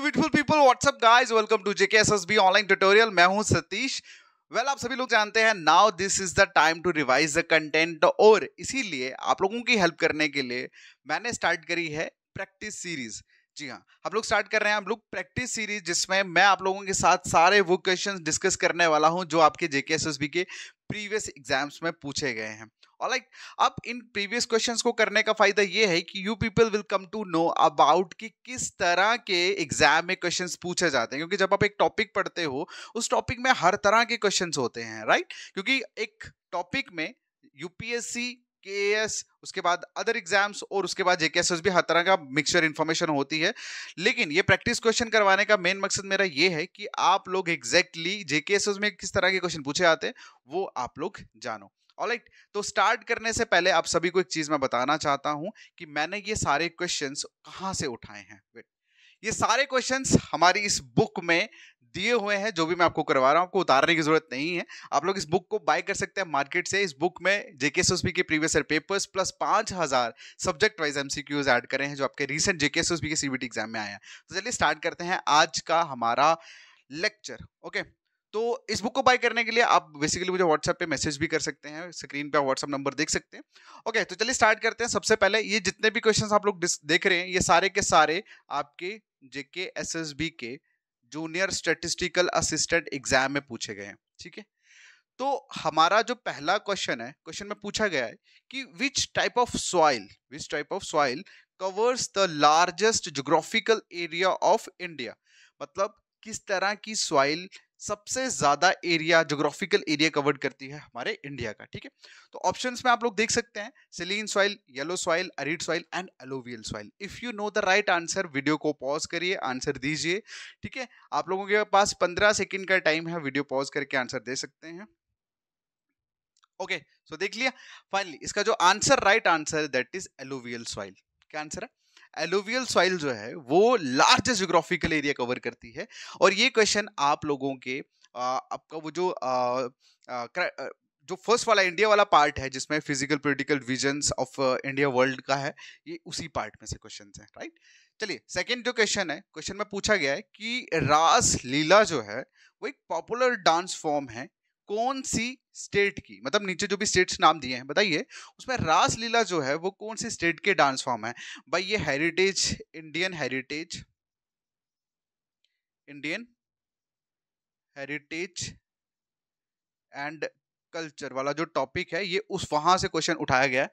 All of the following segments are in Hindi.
beautiful people what's up guys welcome to JK SSB online tutorial मैं हूं सतीश वेल well, आप सभी लोग जानते हैं now this is the time to revise the content और इसीलिए आप लोगों की हेल्प करने के लिए मैंने स्टार्ट करी है प्रैक्टिस सीरीज जी हाँ हम लोग स्टार्ट कर रहे हैं हम लोग प्रैक्टिस सीरीज जिसमें मैं आप लोगों के साथ सारे वो क्वेश्चन डिस्कस करने वाला हूँ जो आपके जेके एस के प्रीवियस एग्जाम्स में पूछे गए हैं और लाइक अब इन प्रीवियस क्वेश्चंस को करने का फायदा ये है कि you people will come to know about कि किस तरह के एग्जाम में क्वेश्चंस पूछे जाते हैं क्योंकि जब आप एक टॉपिक पढ़ते हो उस टॉपिक में हर तरह के क्वेश्चंस होते हैं राइट क्योंकि एक टॉपिक में यूपीएससी के उसके बाद अदर एग्जाम्स और उसके बाद जेके भी हर तरह का मिक्सचर इन्फॉर्मेशन होती है लेकिन ये प्रैक्टिस क्वेश्चन करवाने का मेन मकसद मेरा ये है कि आप लोग एग्जैक्टली जेके में किस तरह के क्वेश्चन पूछे जाते हैं वो आप लोग जानो ऑलराइट right, तो स्टार्ट करने से पहले आप सभी को एक चीज मैं बताना चाहता हूं कि मैंने ये सारे क्वेश्चंस कहाँ से उठाए हैं ये सारे क्वेश्चंस हमारी इस बुक में दिए हुए हैं जो भी मैं आपको करवा रहा हूँ आपको उतारने की जरूरत नहीं है आप लोग इस बुक को बाय कर सकते हैं मार्केट से इस बुक में जेके एसएसबी के प्रीवियस ईयर पेपर्स प्लस पाँच हज़ार सब्जेक्ट वाइज एमसीक्यूज ऐड करें हैं जो आपके रिसेंट जेके एसएसबी के सीबीटी एग्जाम में आए हैं तो चलिए स्टार्ट करते हैं आज का हमारा लेक्चर ओके तो इस बुक को बाय करने के लिए आप बेसिकली मुझे व्हाट्सएप पे मैसेज भी कर सकते हैं स्क्रीन पे आप व्हाट्सएप नंबर देख सकते हैं ओके तो चलिए स्टार्ट करते हैं सबसे पहले ये जितने भी क्वेश्चंस आप लोग देख रहे हैं ये सारे के सारे आपके जेके एसएसबी के जूनियर स्टेटिस्टिकल असिस्टेंट एग्जाम में पूछे गए हैं ठीक है तो हमारा जो पहला क्वेश्चन है क्वेश्चन में पूछा गया है कि which type of soil which type of soil covers the largest geographical area of India मतलब किस तरह की सॉइल सबसे ज्यादा एरिया जोग्राफिकल एरिया कवर करती है हमारे इंडिया का ठीक है तो ऑप्शन में आप लोग देख सकते हैं saline soil yellow soil arid soil and alluvial soil if you know the right answer video को पॉज करिए आंसर दीजिए ठीक है आप लोगों के पास पंद्रह सेकेंड का टाइम है वीडियो पॉज करके आंसर दे सकते हैं ओके okay, सो so देख लिया फाइनली इसका जो answer right answer that is alluvial soil क्या आंसर है एलोवियल सॉइल जो है वो लार्जेस्ट जोग्राफिकल एरिया कवर करती है और ये क्वेश्चन आप लोगों के आपका वो जो आ, आ, जो फर्स्ट वाला इंडिया वाला पार्ट है जिसमें physical political vision of India world का है ये उसी पार्ट में से क्वेश्चन है राइट चलिए सेकेंड जो क्वेश्चन है क्वेश्चन में पूछा गया है कि रास लीला जो है वो एक पॉपुलर डांस फॉर्म है कौन सी स्टेट की मतलब नीचे जो भी स्टेट्स नाम दिए हैं बताइए उसमें रासलीला जो है वो कौन सी स्टेट के डांस फॉर्म है भाई ये heritage Indian heritage Indian heritage and culture वाला जो टॉपिक है ये उस वहां से क्वेश्चन उठाया गया है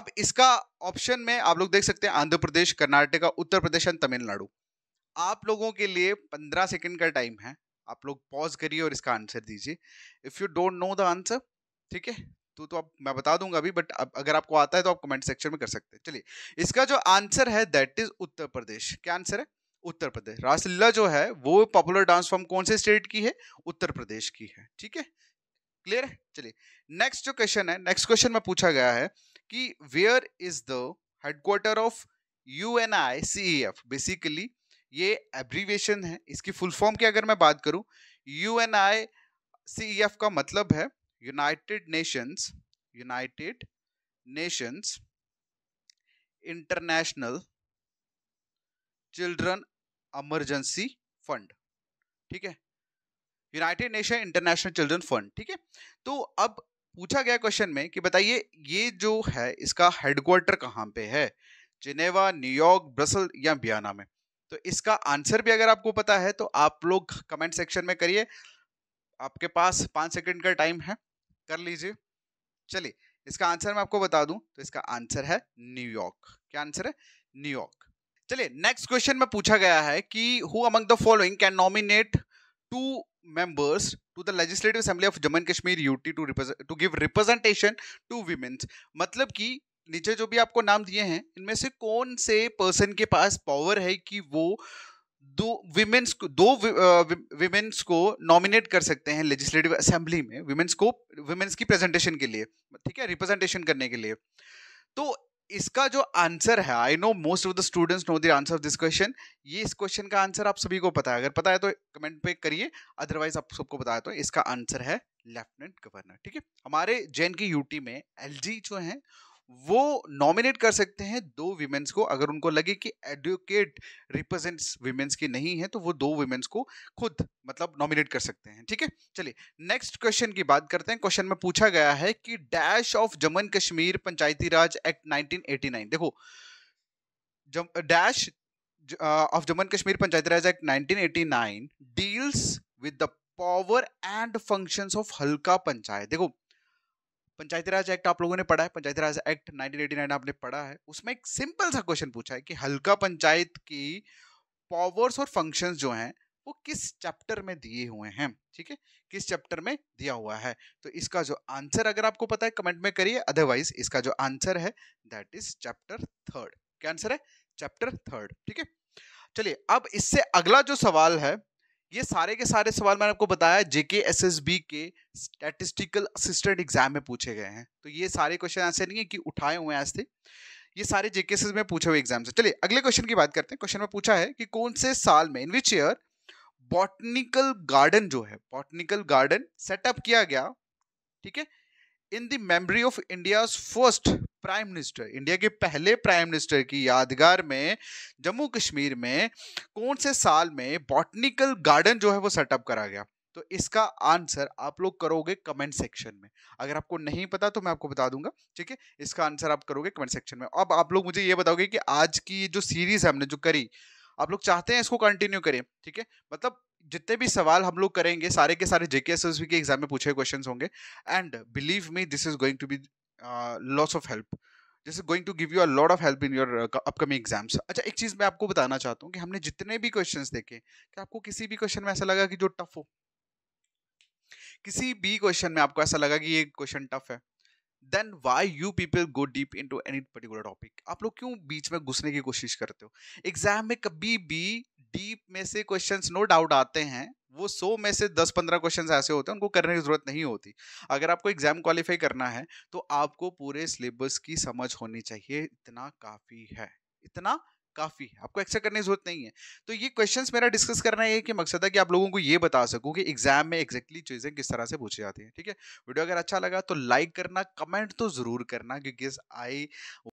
अब इसका ऑप्शन में आप लोग देख सकते हैं आंध्र प्रदेश कर्नाटका उत्तर प्रदेश एंड तमिलनाडु आप लोगों के लिए पंद्रह सेकंड का टाइम है आप लोग पॉज करिए और इसका आंसर दीजिए if you don't know the answer ठीक है तो तो आप मैं बता दूंगा अभी बट अब अगर आपको आता है तो आप कमेंट सेक्शन में कर सकते हैं चलिए इसका जो आंसर है दैट इज उत्तर प्रदेश क्या आंसर है उत्तर प्रदेश रासलीला जो है वो पॉपुलर डांस फॉर्म कौन से स्टेट की है उत्तर प्रदेश की है ठीक है क्लियर है चलिए नेक्स्ट जो क्वेश्चन है नेक्स्ट क्वेश्चन में पूछा गया है कि where is the headquarter of U N I C F basically ये एब्रीवेशन है इसकी फुल फॉर्म की अगर मैं बात करूं U N I C F का मतलब है United Nations United Nations International Children Emergency Fund ठीक है United Nation International Children Fund ठीक है तो अब पूछा गया क्वेश्चन में कि बताइए ये जो है इसका हेडक्वार्टर कहाँ पे है जिनेवा न्यूयॉर्क ब्रसल या बियाना में तो इसका आंसर भी अगर आपको पता है तो आप लोग कमेंट सेक्शन में करिए आपके पास पाँच सेकंड का टाइम है कर लीजिए चलिए इसका आंसर मैं आपको बता दूं तो इसका आंसर है न्यूयॉर्क क्या आंसर है न्यूयॉर्क चलिए नेक्स्ट क्वेश्चन में पूछा गया है कि who among the following can nominate two members to the legislative assembly of Jammu and Kashmir UT to to give representation to womens मतलब कि नीचे जो भी आपको नाम दिए हैं इनमें से कौन से पर्सन के पास पावर है कि वो दो विमेंस को दो विमेंस को नॉमिनेट कर सकते हैं लेजिस्लेटिव असेंबली में विमेंस को विमेंस की प्रेजेंटेशन के लिए ठीक है रिप्रेजेंटेशन करने के लिए तो इसका जो आंसर है I know most of the students know the answer of this question ये इस क्वेश्चन का आंसर आप सभी को पता है अगर पता है तो कमेंट पे करिए अदरवाइज आप सबको बताया तो इसका आंसर है लेफ्टिनेंट गवर्नर ठीक है हमारे जैन की यूटी में एल जो है वो नॉमिनेट कर सकते हैं दो विमेन्स को अगर उनको लगे कि एडवोकेट रिप्रेजेंट्स वीमेंस की नहीं है तो वो दो वीमेंस को खुद मतलब नॉमिनेट कर सकते हैं ठीक है चलिए नेक्स्ट क्वेश्चन की बात करते हैं क्वेश्चन में पूछा गया है कि dash of Jammu and Kashmir Panchayati Raj act 1989 देखो dash of Jammu and Kashmir Panchayati Raj act nine deals with the power and functions of Halqa panchayat देखो पंचायती राज एक्ट आप लोगों ने पढ़ा है पंचायती राज एक्ट 1989 आपने पढ़ा है उसमें एक सिंपल सा क्वेश्चन पूछा है कि हल्का पंचायत की पावर्स और फंक्शंस जो हैं वो किस चैप्टर में दिए हुए हैं ठीक है किस चैप्टर में दिया हुआ है तो इसका जो आंसर अगर आपको पता है कमेंट में करिए अदरवाइज इसका जो आंसर है दैट इज चैप्टर थर्ड क्या आंसर है चैप्टर थर्ड ठीक है चलिए अब इससे अगला जो सवाल है ये सारे के सारे सवाल मैंने आपको बताया जेके एस एस बी के स्टैटिस्टिकल असिस्टेंट एग्जाम में पूछे गए हैं तो ये सारे क्वेश्चन ऐसे नहीं है कि उठाए हुए आज ये सारे जेके एस एस में पूछे हुए एग्जाम से चलिए अगले क्वेश्चन की बात करते हैं क्वेश्चन में पूछा है कि कौन से साल में in which year botanical garden जो है बॉटनिकल गार्डन सेटअप किया गया ठीक है in the memory of India first prime minister India के पहले प्राइम मिनिस्टर की यादगार में जम्मू कश्मीर में कौन से साल में बॉटनिकल गार्डन जो है वो सेटअप करा गया तो इसका आंसर आप लोग करोगे कमेंट सेक्शन में अगर आपको नहीं पता तो मैं आपको बता दूंगा ठीक है इसका आंसर आप करोगे कमेंट सेक्शन में अब आप लोग मुझे ये बताओगे कि आज की जो सीरीज हमने जो करी आप लोग चाहते हैं इसको कंटिन्यू करें ठीक है मतलब जितने भी सवाल हम लोग करेंगे सारे के सारे जेके एस एस के एग्जाम में पूछे क्वेश्चन होंगे and believe me this is going to be lots of help this is going to give you a lot of help in your upcoming exams अच्छा एक चीज़ मैं आपको बताना चाहता हूँ कि हमने जितने भी क्वेश्चन देखे क्या आपको किसी भी क्वेश्चन में ऐसा लगा कि जो टफ हो किसी भी क्वेश्चन में आपको ऐसा लगा कि ये क्वेश्चन टफ है then why you people go deep into any particular topic आप लोग क्यों बीच में घुसने की कोशिश करते हो एग्जाम में कभी भी डीप में से क्वेश्चन नो डाउट आते हैं वो सौ में से दस पंद्रह क्वेश्चन ऐसे होते हैं उनको करने की जरूरत नहीं होती अगर आपको एग्जाम क्वालिफाई करना है तो आपको पूरे सिलेबस की समझ होनी चाहिए इतना काफ़ी है इतना काफी है आपको एक्सेप्ट करने की जरूरत नहीं है तो ये क्वेश्चन मेरा डिस्कस करना है कि मकसद है कि आप लोगों को ये बता सकूं कि एग्जाम में एक्जैक्टली exactly चीजें किस तरह से पूछी जाती हैं ठीक है वीडियो अगर अच्छा लगा तो लाइक करना कमेंट तो जरूर करना क्योंकि आई